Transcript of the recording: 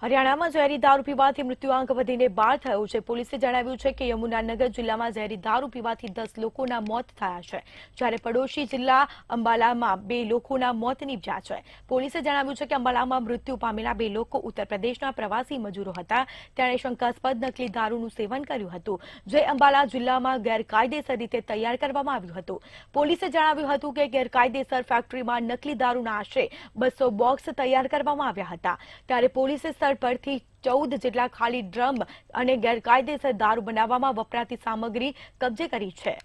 હરિયાણામાં ઝેરી દારૂ પીવાથી મૃત્યુઆંક વધીને બાર થયો છે પોલીસે જણાવ્યું છે કે યમુનાનગર જિલ્લામાં ઝેરી દારૂ પીવાથી દસ લોકોના મોત થયા છે જ્યારે પડોશી જિલ્લા અંબાલામાં બે લોકોના મોત નીપજ્યા છે પોલીસે જણાવ્યું છે કે અંબાલામાં મૃત્યુ પામેલા બે લોકો ઉત્તર પ્રવાસી મજૂરો હતા તેણે શંકાસ્પદ નકલી દારૂનું સેવન કર્યું હતું જે અંબાલા જિલ્લામાં ગેરકાયદેસર રીતે તૈયાર કરવામાં આવ્યું હતું પોલીસે જણાવ્યું હતું કે ગેરકાયદેસર ફેક્ટરીમાં નકલી દારૂના આશરે બસો બોક્સ તૈયાર કરવામાં આવ્યા હતા ત્યારે પોલીસે સ્થળ પરથી ચૌદ જેટલા ખાલી ડ્રમ અને ગેરકાયદેસર દારૂ બનાવવામાં વપરાતી સામગ્રી કબજે કરી છે